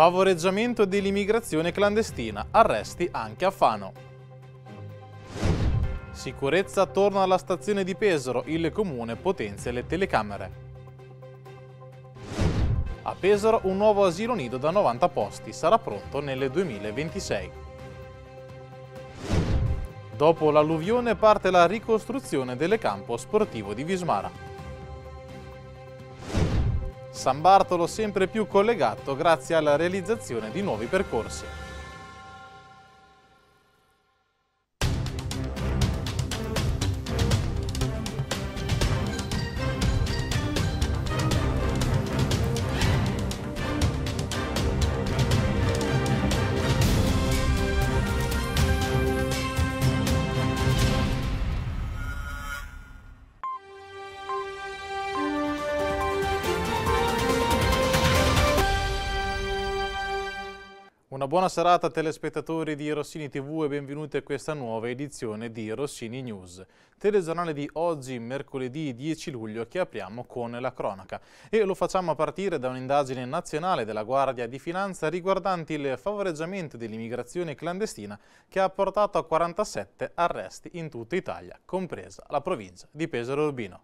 Favoreggiamento dell'immigrazione clandestina, arresti anche a Fano. Sicurezza attorno alla stazione di Pesaro, il comune potenzia le telecamere. A Pesaro un nuovo asilo nido da 90 posti sarà pronto nel 2026. Dopo l'alluvione parte la ricostruzione del campo sportivo di Vismara. San Bartolo sempre più collegato grazie alla realizzazione di nuovi percorsi. buona serata telespettatori di Rossini TV e benvenuti a questa nuova edizione di Rossini News. Telegiornale di oggi, mercoledì 10 luglio, che apriamo con la cronaca. E lo facciamo a partire da un'indagine nazionale della Guardia di Finanza riguardante il favoreggiamento dell'immigrazione clandestina che ha portato a 47 arresti in tutta Italia, compresa la provincia di Pesaro Urbino.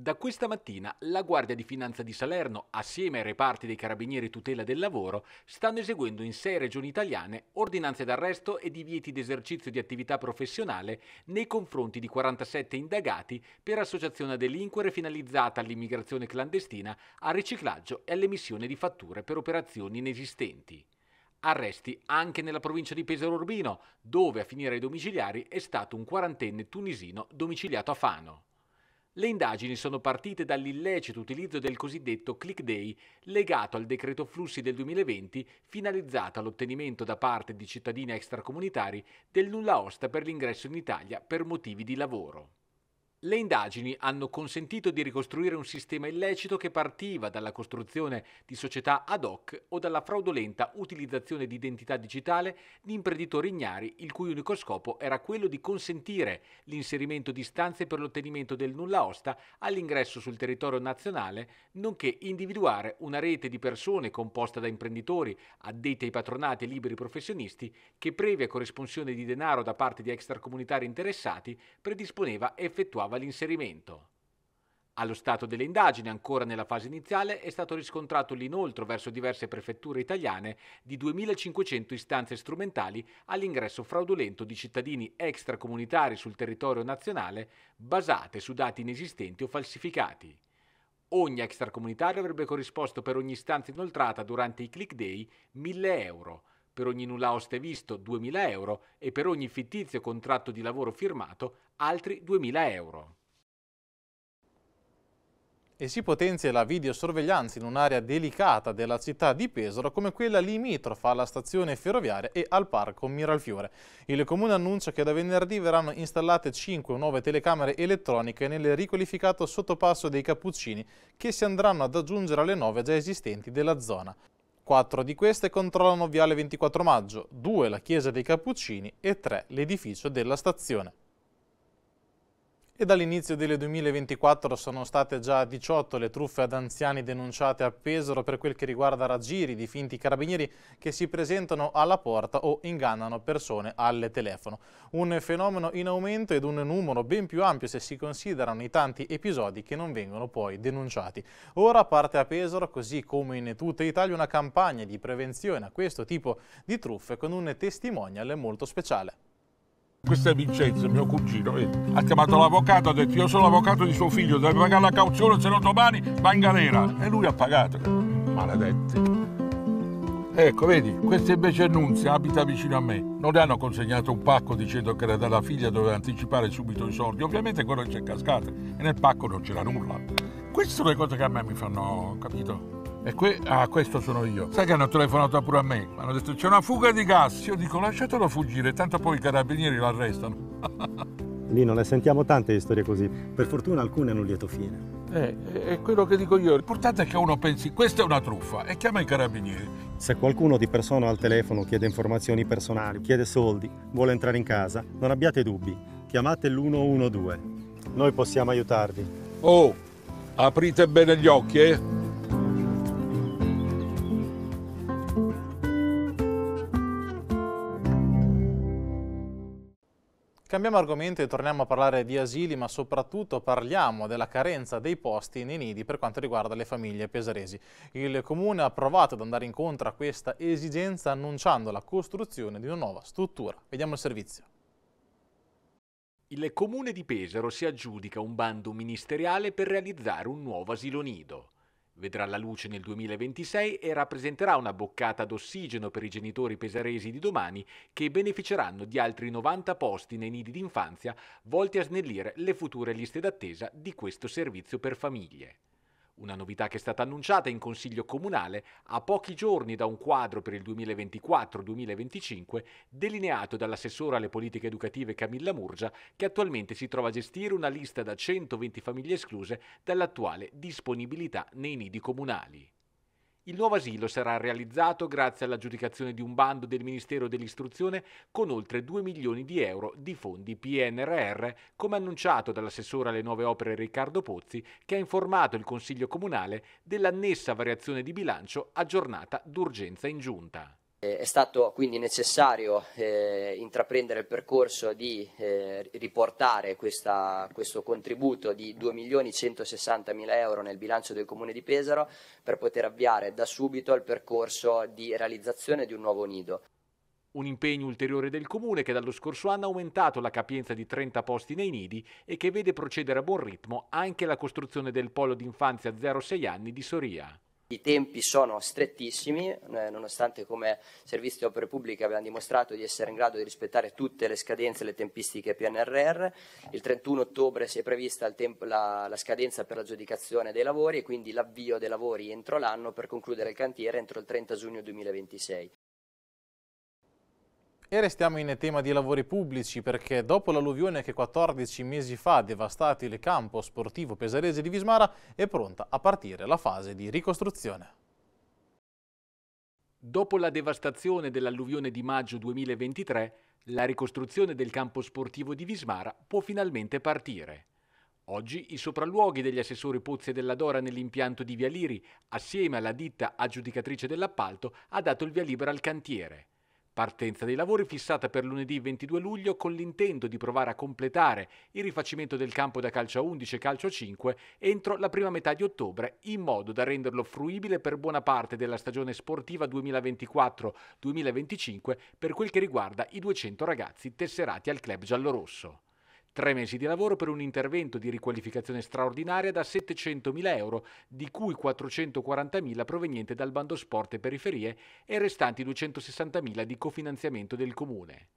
Da questa mattina la Guardia di Finanza di Salerno, assieme ai reparti dei Carabinieri Tutela del Lavoro, stanno eseguendo in sei regioni italiane ordinanze d'arresto e divieti d'esercizio di attività professionale nei confronti di 47 indagati per associazione a delinquere finalizzata all'immigrazione clandestina, al riciclaggio e all'emissione di fatture per operazioni inesistenti. Arresti anche nella provincia di Pesaro Urbino, dove a finire ai domiciliari è stato un quarantenne tunisino domiciliato a Fano. Le indagini sono partite dall'illecito utilizzo del cosiddetto click day legato al decreto flussi del 2020 finalizzato all'ottenimento da parte di cittadini extracomunitari del nulla osta per l'ingresso in Italia per motivi di lavoro. Le indagini hanno consentito di ricostruire un sistema illecito che partiva dalla costruzione di società ad hoc o dalla fraudolenta utilizzazione di identità digitale di imprenditori ignari il cui unico scopo era quello di consentire l'inserimento di stanze per l'ottenimento del nulla osta all'ingresso sul territorio nazionale, nonché individuare una rete di persone composta da imprenditori, addetti ai patronati e liberi professionisti che previa corrisponsione di denaro da parte di extracomunitari interessati predisponeva e effettuava trova l'inserimento. Allo stato delle indagini, ancora nella fase iniziale, è stato riscontrato l'inoltro verso diverse prefetture italiane di 2.500 istanze strumentali all'ingresso fraudolento di cittadini extracomunitari sul territorio nazionale basate su dati inesistenti o falsificati. Ogni extracomunitario avrebbe corrisposto per ogni istanza inoltrata durante i click day 1.000 euro, per ogni nulla oste visto 2.000 euro e per ogni fittizio contratto di lavoro firmato altri 2.000 euro. E si potenzia la videosorveglianza in un'area delicata della città di Pesaro come quella limitrofa alla stazione ferroviaria e al parco Miralfiore. Il comune annuncia che da venerdì verranno installate 5 nuove telecamere elettroniche nel riqualificato sottopasso dei Cappuccini che si andranno ad aggiungere alle 9 già esistenti della zona. Quattro di queste controllano Viale 24 Maggio, due la Chiesa dei Cappuccini e tre l'edificio della stazione. E dall'inizio del 2024 sono state già 18 le truffe ad anziani denunciate a Pesaro per quel che riguarda raggiri di finti carabinieri che si presentano alla porta o ingannano persone al telefono. Un fenomeno in aumento ed un numero ben più ampio se si considerano i tanti episodi che non vengono poi denunciati. Ora parte a Pesaro, così come in tutta Italia, una campagna di prevenzione a questo tipo di truffe con un testimonial molto speciale questo è Vincenzo, mio cugino, vedi? Eh. ha chiamato l'avvocato, ha detto io sono l'avvocato di suo figlio, deve pagare la cauzione, se no domani va in galera. E lui ha pagato. Maledetti. Ecco, vedi, questa invece è Nunzia, abita vicino a me. Non le hanno consegnato un pacco dicendo che era della figlia, doveva anticipare subito i soldi. Ovviamente quello c'è cascato e nel pacco non c'era nulla. Queste sono le cose che a me mi fanno, capito? E qui, ah, questo sono io. Sai che hanno telefonato pure a me. Hanno detto c'è una fuga di gas. Io dico lasciatelo fuggire, tanto poi i carabinieri lo arrestano. Lì non ne sentiamo tante di storie così. Per fortuna alcune hanno un lieto fine. Eh, è quello che dico io. L'importante è che uno pensi questa è una truffa e chiama i carabinieri. Se qualcuno di persona al telefono chiede informazioni personali, chiede soldi, vuole entrare in casa, non abbiate dubbi. Chiamate l'112. Noi possiamo aiutarvi. Oh, aprite bene gli occhi, eh? Cambiamo argomento e torniamo a parlare di asili, ma soprattutto parliamo della carenza dei posti nei nidi per quanto riguarda le famiglie pesaresi. Il Comune ha provato ad andare incontro a questa esigenza annunciando la costruzione di una nuova struttura. Vediamo il servizio. Il Comune di Pesaro si aggiudica un bando ministeriale per realizzare un nuovo asilo nido vedrà la luce nel 2026 e rappresenterà una boccata d'ossigeno per i genitori pesaresi di domani che beneficeranno di altri 90 posti nei nidi d'infanzia volti a snellire le future liste d'attesa di questo servizio per famiglie. Una novità che è stata annunciata in Consiglio Comunale a pochi giorni da un quadro per il 2024-2025 delineato dall'assessore alle politiche educative Camilla Murgia che attualmente si trova a gestire una lista da 120 famiglie escluse dall'attuale disponibilità nei nidi comunali. Il nuovo asilo sarà realizzato grazie all'aggiudicazione di un bando del Ministero dell'Istruzione con oltre 2 milioni di euro di fondi PNRR, come annunciato dall'assessore alle nuove opere Riccardo Pozzi, che ha informato il Consiglio Comunale dell'annessa variazione di bilancio aggiornata d'urgenza in giunta. Eh, è stato quindi necessario eh, intraprendere il percorso di eh, riportare questa, questo contributo di 2 milioni 160 mila euro nel bilancio del Comune di Pesaro per poter avviare da subito il percorso di realizzazione di un nuovo nido. Un impegno ulteriore del Comune che dallo scorso anno ha aumentato la capienza di 30 posti nei nidi e che vede procedere a buon ritmo anche la costruzione del polo d'infanzia 0-6 anni di Soria. I tempi sono strettissimi, eh, nonostante come Servizio di Opere Pubbliche abbiamo dimostrato di essere in grado di rispettare tutte le scadenze e le tempistiche PNRR. Il 31 ottobre si è prevista la, la, scadenza per l'aggiudicazione dei lavori e quindi l'avvio dei lavori entro l'anno per concludere il cantiere entro il 30 giugno 2026. E restiamo in tema di lavori pubblici perché dopo l'alluvione che 14 mesi fa ha devastato il campo sportivo pesarese di Vismara è pronta a partire la fase di ricostruzione. Dopo la devastazione dell'alluvione di maggio 2023, la ricostruzione del campo sportivo di Vismara può finalmente partire. Oggi i sopralluoghi degli assessori Pozzi e della Dora nell'impianto di Via Liri, assieme alla ditta aggiudicatrice dell'appalto, ha dato il via libera al cantiere. Partenza dei lavori fissata per lunedì 22 luglio con l'intento di provare a completare il rifacimento del campo da calcio a 11 e calcio a 5 entro la prima metà di ottobre in modo da renderlo fruibile per buona parte della stagione sportiva 2024-2025 per quel che riguarda i 200 ragazzi tesserati al club giallorosso. Tre mesi di lavoro per un intervento di riqualificazione straordinaria da 700.000 euro, di cui 440.000 proveniente dal bando sport e periferie e restanti 260.000 di cofinanziamento del comune.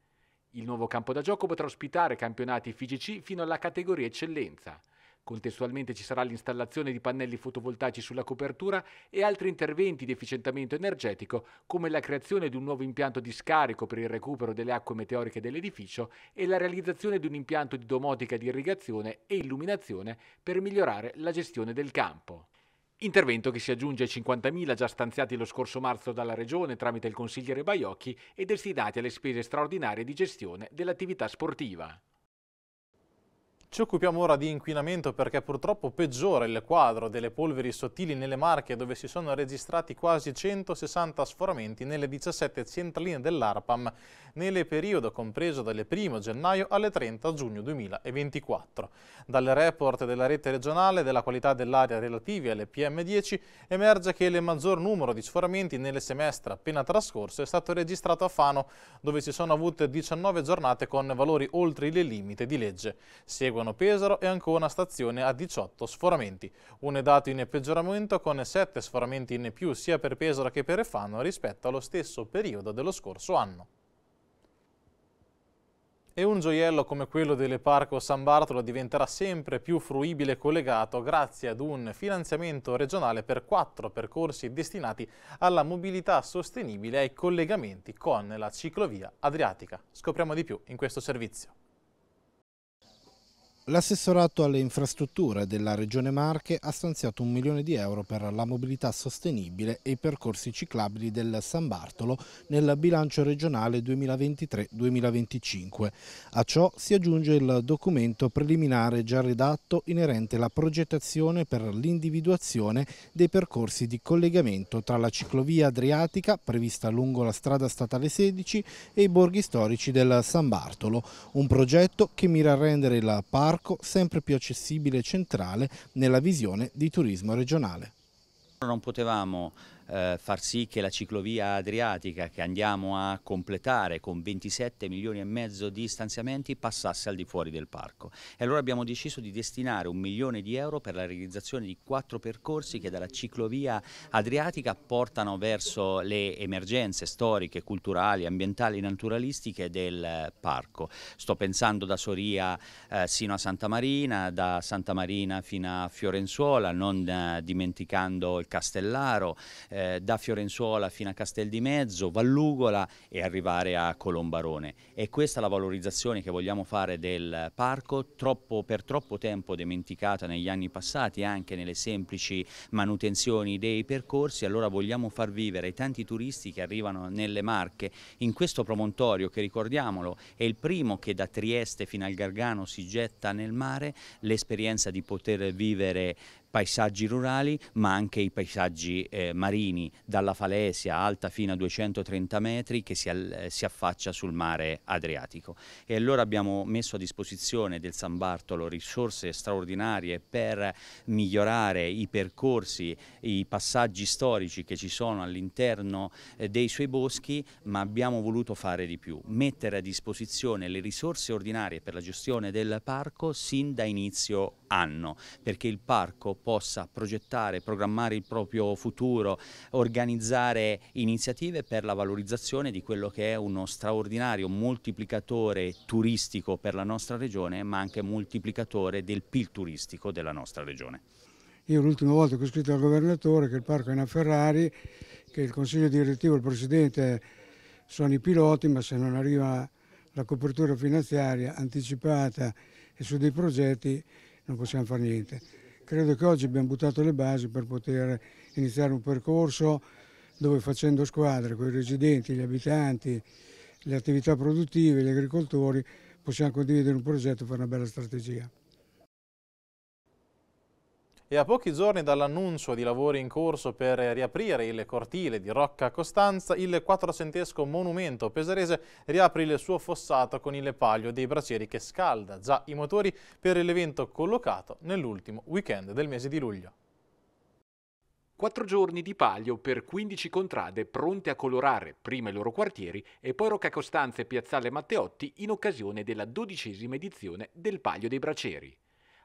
Il nuovo campo da gioco potrà ospitare campionati FIGC fino alla categoria eccellenza. Contestualmente ci sarà l'installazione di pannelli fotovoltaici sulla copertura e altri interventi di efficientamento energetico come la creazione di un nuovo impianto di scarico per il recupero delle acque meteoriche dell'edificio e la realizzazione di un impianto di domotica di irrigazione e illuminazione per migliorare la gestione del campo. Intervento che si aggiunge ai 50.000 già stanziati lo scorso marzo dalla Regione tramite il consigliere Baiocchi e destinati alle spese straordinarie di gestione dell'attività sportiva. Ci occupiamo ora di inquinamento perché purtroppo peggiora il quadro delle polveri sottili nelle Marche dove si sono registrati quasi 160 sforamenti nelle 17 centraline dell'ARPAM nel periodo compreso dalle 1 gennaio alle 30 giugno 2024. Dal report della rete regionale della qualità dell'aria relativi alle PM10 emerge che il maggior numero di sforamenti nelle semestre appena trascorso è stato registrato a Fano dove si sono avute 19 giornate con valori oltre il limite di legge. Seguono Bergamo, Pesaro e Ancona stazione a 18 sforamenti. Un dato in peggioramento con 7 sforamenti in più sia per Pesaro che per Efano rispetto allo stesso periodo dello scorso anno. E un gioiello come quello delle Parco San Bartolo diventerà sempre più fruibile e collegato grazie ad un finanziamento regionale per quattro percorsi destinati alla mobilità sostenibile e ai collegamenti con la ciclovia adriatica. Scopriamo di più in questo servizio. L'assessorato alle infrastrutture della Regione Marche ha stanziato un milione di euro per la mobilità sostenibile e i percorsi ciclabili del San Bartolo nel bilancio regionale 2023-2025. A ciò si aggiunge il documento preliminare già redatto inerente alla progettazione per l'individuazione dei percorsi di collegamento tra la ciclovia adriatica prevista lungo la strada statale 16 e i borghi storici del San Bartolo, un progetto che mira a rendere la parte parco sempre più accessibile e centrale nella visione di turismo regionale. Non potevamo eh, far sì che la ciclovia adriatica che andiamo a completare con 27 milioni e mezzo di stanziamenti passasse al di fuori del parco. E allora abbiamo deciso di destinare un milione di euro per la realizzazione di quattro percorsi che dalla ciclovia adriatica portano verso le emergenze storiche, culturali, ambientali, e naturalistiche del parco. Sto pensando da Soria eh, sino a Santa Marina, da Santa Marina fino a Fiorenzuola, non eh, dimenticando il Castellaro, eh, eh, da Fiorenzuola fino a Castel di Mezzo, Vallugola e arrivare a Colombarone. E questa è la valorizzazione che vogliamo fare del parco, troppo, per troppo tempo dimenticata negli anni passati anche nelle semplici manutenzioni dei percorsi, allora vogliamo far vivere i tanti turisti che arrivano nelle Marche in questo promontorio che ricordiamolo è il primo che da Trieste fino al Gargano si getta nel mare, l'esperienza di poter vivere paesaggi rurali ma anche i paesaggi eh, marini, dalla Falesia alta fino a 230 metri che si, eh, si, affaccia sul mare Adriatico. E allora abbiamo messo a disposizione del San Bartolo risorse straordinarie per migliorare i percorsi, i passaggi storici che ci sono all'interno eh, dei suoi boschi, ma abbiamo voluto fare di più, mettere a disposizione le risorse ordinarie per la gestione del parco sin da inizio anno, perché il parco possa progettare, programmare il proprio futuro, organizzare iniziative per la valorizzazione di quello che è uno straordinario moltiplicatore turistico per la nostra regione, ma anche moltiplicatore del PIL turistico della nostra regione. Io l'ultima volta che ho scritto al governatore che il parco è una Ferrari, che il consiglio direttivo e il presidente sono i piloti, ma se non arriva la copertura finanziaria anticipata e su dei progetti non possiamo fare niente. Credo che oggi abbiamo buttato le basi per poter iniziare un percorso dove facendo squadra con i residenti, gli abitanti, le attività produttive, gli agricoltori, possiamo condividere un progetto per una bella strategia e a pochi giorni dall'annuncio di lavori in corso per riaprire il cortile di Rocca Costanza, il quattrocentesco monumento pesarese riapre il suo fossato con il palio dei bracieri che scalda già i motori per l'evento collocato nell'ultimo weekend del mese di luglio. Quattro giorni di palio per 15 contrade pronte a colorare prima i loro quartieri e poi Rocca Costanza e Piazzale Matteotti in occasione della dodicesima edizione del Palio dei Braceri.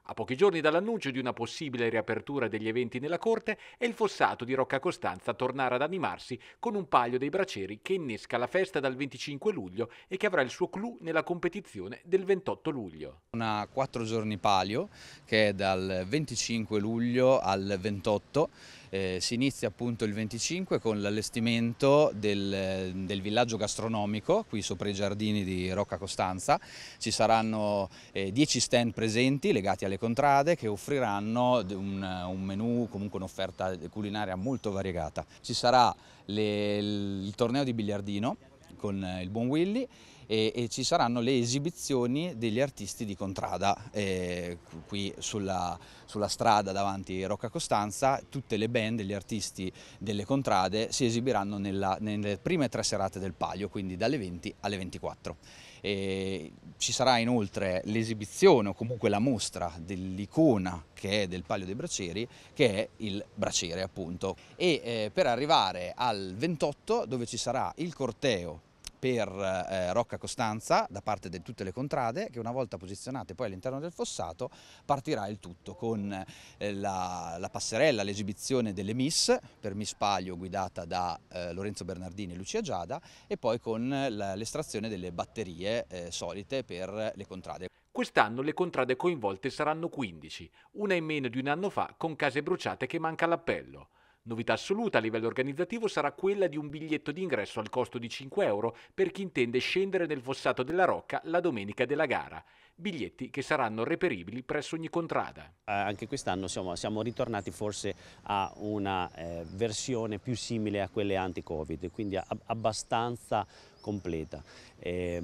A pochi giorni dall'annuncio di una possibile riapertura degli eventi nella corte è il fossato di Rocca Costanza tornare ad animarsi con un paio dei braceri che innesca la festa dal 25 luglio e che avrà il suo clou nella competizione del 28 luglio. Una quattro giorni palio che è dal 25 luglio al 28 luglio eh, si inizia appunto il 25 con l'allestimento del, del, villaggio gastronomico qui sopra i giardini di Rocca Costanza. Ci saranno 10 eh, stand presenti legati alle contrade che offriranno un, un menù, comunque un'offerta culinaria molto variegata. Ci sarà le, il torneo di biliardino con eh, il buon Willy e, e, ci saranno le esibizioni degli artisti di Contrada eh, qui sulla, sulla, strada davanti a Rocca Costanza, tutte le band degli artisti delle Contrade si esibiranno nella, nelle prime tre serate del palio, quindi dalle 20 alle 24. E ci sarà inoltre l'esibizione o comunque la mostra dell'icona che è del Palio dei Bracieri, che è il Braciere appunto. E eh, per arrivare al 28 dove ci sarà il corteo per eh, Rocca Costanza da parte di tutte le contrade che una volta posizionate poi all'interno del fossato partirà il tutto con eh, la, la, passerella, l'esibizione delle Miss per Miss Palio guidata da eh, Lorenzo Bernardini e Lucia Giada e poi con eh, l'estrazione delle batterie eh, solite per le contrade. Quest'anno le contrade coinvolte saranno 15, una in meno di un anno fa con case bruciate che manca l'appello. Novità assoluta a livello organizzativo sarà quella di un biglietto d'ingresso al costo di 5 euro per chi intende scendere nel fossato della Rocca la domenica della gara. Biglietti che saranno reperibili presso ogni contrada. Eh, anche quest'anno siamo, siamo, ritornati forse a una eh, versione più simile a quelle anti-Covid, quindi a, abbastanza completa. Eh,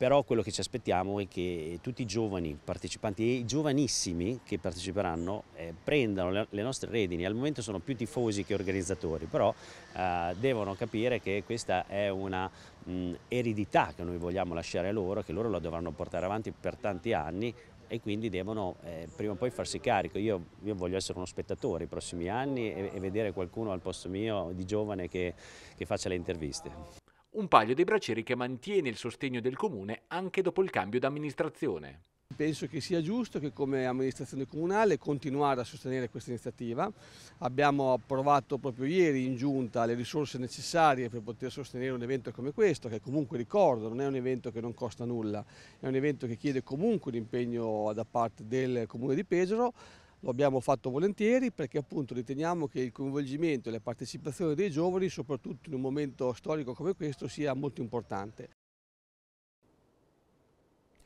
però quello che ci aspettiamo è che tutti i giovani partecipanti e i giovanissimi che parteciperanno eh, prendano le, le, nostre redini, al momento sono più tifosi che organizzatori, però eh, devono capire che questa è una mh, eredità che noi vogliamo lasciare loro, che loro la dovranno portare avanti per tanti anni e quindi devono eh, prima o poi farsi carico. Io, io, voglio essere uno spettatore i prossimi anni e, e, vedere qualcuno al posto mio di giovane che, che faccia le interviste un paio dei bracieri che mantiene il sostegno del comune anche dopo il cambio d'amministrazione. Penso che sia giusto che come amministrazione comunale continuare a sostenere questa iniziativa. Abbiamo approvato proprio ieri in giunta le risorse necessarie per poter sostenere un evento come questo, che comunque ricordo non è un evento che non costa nulla, è un evento che chiede comunque un impegno da parte del comune di Pesaro, lo abbiamo fatto volentieri perché appunto riteniamo che il coinvolgimento e la partecipazione dei giovani, soprattutto in un momento storico come questo, sia molto importante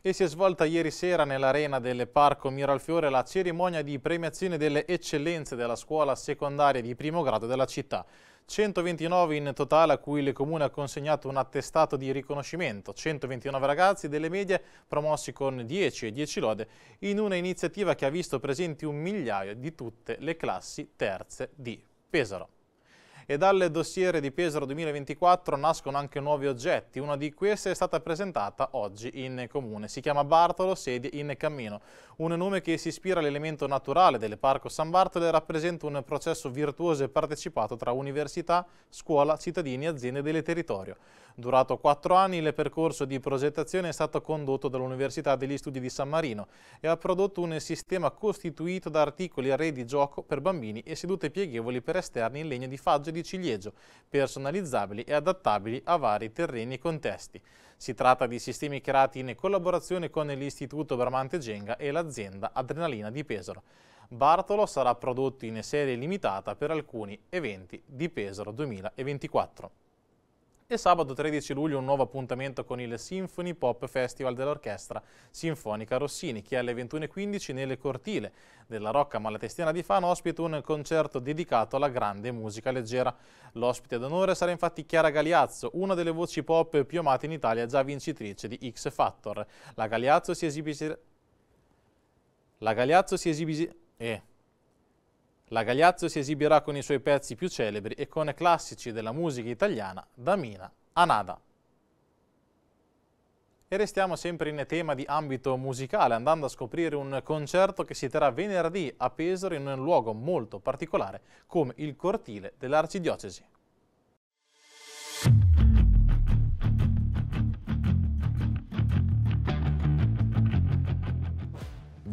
e si è svolta ieri sera nell'arena del Parco Miralfiore la cerimonia di premiazione delle eccellenze della scuola secondaria di primo grado della città. 129 in totale a cui il Comune ha consegnato un attestato di riconoscimento, 129 ragazzi delle medie promossi con 10 e 10 lode in una iniziativa che ha visto presenti un migliaio di tutte le classi terze di Pesaro e dalle dossiere di Pesaro 2024 nascono anche nuovi oggetti. Una di queste è stata presentata oggi in comune. Si chiama Bartolo, Sedie in cammino. Un nome che si ispira all'elemento naturale del Parco San Bartolo e rappresenta un processo virtuoso e partecipato tra università, scuola, cittadini, aziende del territorio. Durato quattro anni, il percorso di progettazione è stato condotto dall'Università degli Studi di San Marino e ha prodotto un sistema costituito da articoli a re di gioco per bambini e sedute pieghevoli per esterni in legno di faggio di ciliegio, personalizzabili e adattabili a vari terreni e contesti. Si tratta di sistemi creati in collaborazione con l'Istituto Bramante Genga e l'azienda Adrenalina di Pesaro. Bartolo sarà prodotto in serie limitata per alcuni eventi di Pesaro 2024. E sabato 13 luglio un nuovo appuntamento con il Symphony Pop Festival dell'Orchestra Sinfonica Rossini che alle 21.15 nelle cortile della Rocca Malatestiana di Fano ospita un concerto dedicato alla grande musica leggera. L'ospite d'onore sarà infatti Chiara Galeazzo, una delle voci pop più amate in Italia già vincitrice di X Factor. La Galeazzo si esibisce... La Galeazzo si esibisce... Eh. La Gagliazzo si esibirà con i suoi pezzi più celebri e con i classici della musica italiana da Mina a Nada. E restiamo sempre in tema di ambito musicale, andando a scoprire un concerto che si terrà venerdì a Pesaro in un luogo molto particolare come il cortile dell'Arcidiocesi.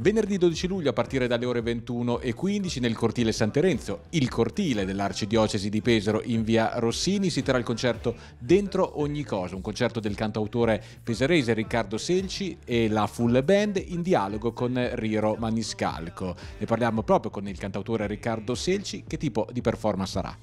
venerdì 12 luglio a partire dalle ore 21.15 nel cortile San Terenzio, il cortile dell'arcidiocesi di Pesaro in via Rossini, si terrà il concerto Dentro ogni cosa, un concerto del cantautore pesarese Riccardo Selci e la full band in dialogo con Riro Maniscalco. Ne parliamo proprio con il cantautore Riccardo Selci, che tipo di performance sarà?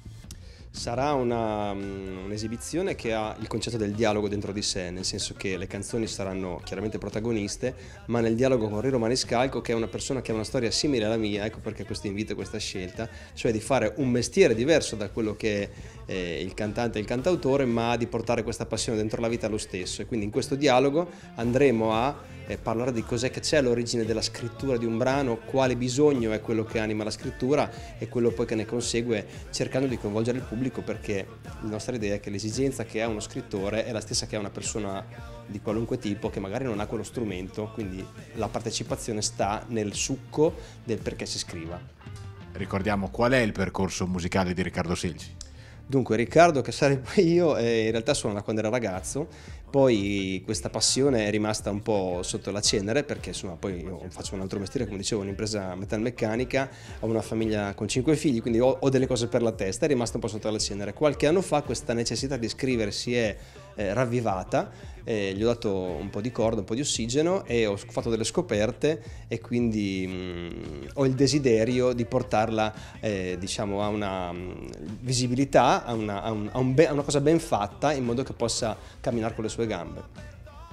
sarà una, mm, un'esibizione che ha il concetto del dialogo dentro di sé, nel senso che le canzoni saranno chiaramente protagoniste, ma nel dialogo con Riro Maniscalco, che è una persona che ha una storia simile alla mia, ecco perché questo invito e questa scelta, cioè di fare un mestiere diverso da quello che è eh, il cantante e il cantautore, ma di portare questa passione dentro la vita lo stesso. E quindi in questo dialogo andremo a eh, parlare di cos'è che c'è all'origine della scrittura di un brano, quale bisogno è quello che anima la scrittura e quello poi che ne consegue, cercando di coinvolgere il pubblico perché la nostra idea è che l'esigenza che ha uno scrittore è la stessa che ha una persona di qualunque tipo che magari non ha quello strumento, quindi la partecipazione sta nel succo del perché si scriva. Ricordiamo qual è il percorso musicale di Riccardo Silci. Dunque, Riccardo, che sarei poi io, eh, in realtà suona da quando era ragazzo, poi questa passione è rimasta un po' sotto la cenere perché insomma poi io faccio un altro mestiere, come dicevo, un'impresa metalmeccanica, ho una famiglia con cinque figli, quindi ho, ho delle cose per la testa, è rimasta un po' sotto la cenere. Qualche anno fa questa necessità di scriversi è eh, ravvivata, eh, gli ho dato un po' di corda, un po' di ossigeno e ho fatto delle scoperte e quindi mh, mm, ho il desiderio di portarla eh, diciamo, a una mh, mm, visibilità, a una, a, un, a, un be- a una cosa ben fatta in modo che possa camminare con le sue gambe.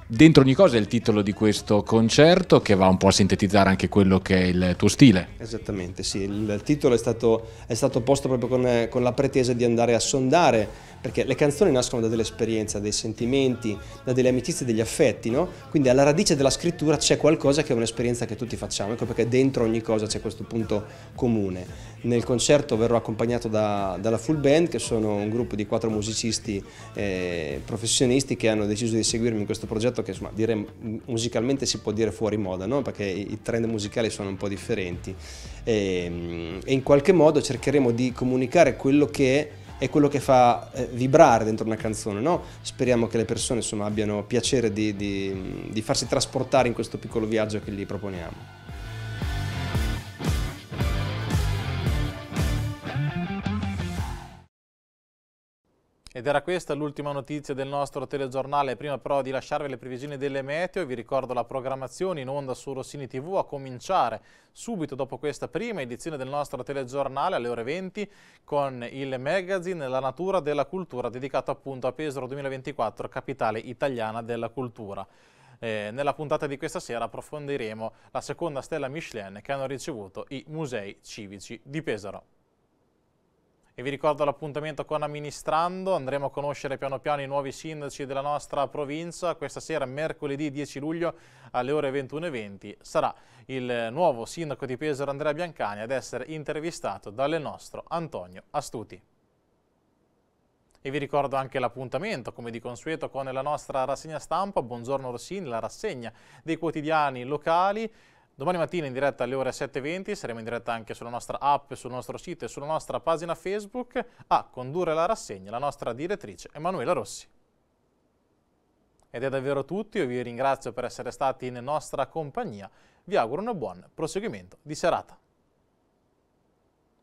Dentro ogni cosa è il titolo di questo concerto che va un po' a sintetizzare anche quello che è il tuo stile. Esattamente, sì, il titolo è stato, è stato posto proprio con, con la pretesa di andare a sondare, perché le canzoni nascono da dell'esperienza, dei sentimenti, da delle amicizie, degli affetti, no? Quindi alla radice della scrittura c'è qualcosa che è un'esperienza che tutti facciamo, ecco perché dentro ogni cosa c'è questo punto comune. Nel concerto verrò accompagnato da, dalla Full Band, che sono un gruppo di quattro musicisti eh, professionisti che hanno deciso di seguirmi in questo progetto certo che insomma, dire, musicalmente si può dire fuori moda, no? perché i trend musicali sono un po' differenti e, ehm, e in qualche modo cercheremo di comunicare quello che è è quello che fa eh, vibrare dentro una canzone, no? Speriamo che le persone insomma, abbiano piacere di, di, di farsi trasportare in questo piccolo viaggio che gli proponiamo. Ed era questa l'ultima notizia del nostro telegiornale. Prima però di lasciarvi le previsioni delle meteo, vi ricordo la programmazione in onda su Rossini TV a cominciare subito dopo questa prima edizione del nostro telegiornale alle ore 20 con il magazine La natura della cultura dedicato appunto a Pesaro 2024, capitale italiana della cultura. Eh, nella puntata di questa sera approfondiremo la seconda stella Michelin che hanno ricevuto i musei civici di Pesaro. E vi ricordo l'appuntamento con Amministrando, andremo a conoscere piano piano i nuovi sindaci della nostra provincia. Questa sera, mercoledì 10 luglio alle ore 21.20, sarà il nuovo sindaco di Pesaro Andrea Biancani ad essere intervistato dal nostro Antonio Astuti. E vi ricordo anche l'appuntamento, come di consueto, con la nostra rassegna stampa. Buongiorno Rossini, la rassegna dei quotidiani locali. Domani mattina in diretta alle ore 7.20 saremo in diretta anche sulla nostra app, sul nostro sito e sulla nostra pagina Facebook a condurre la rassegna la nostra direttrice Emanuela Rossi. Ed è davvero tutto, io vi ringrazio per essere stati in nostra compagnia, vi auguro un buon proseguimento di serata.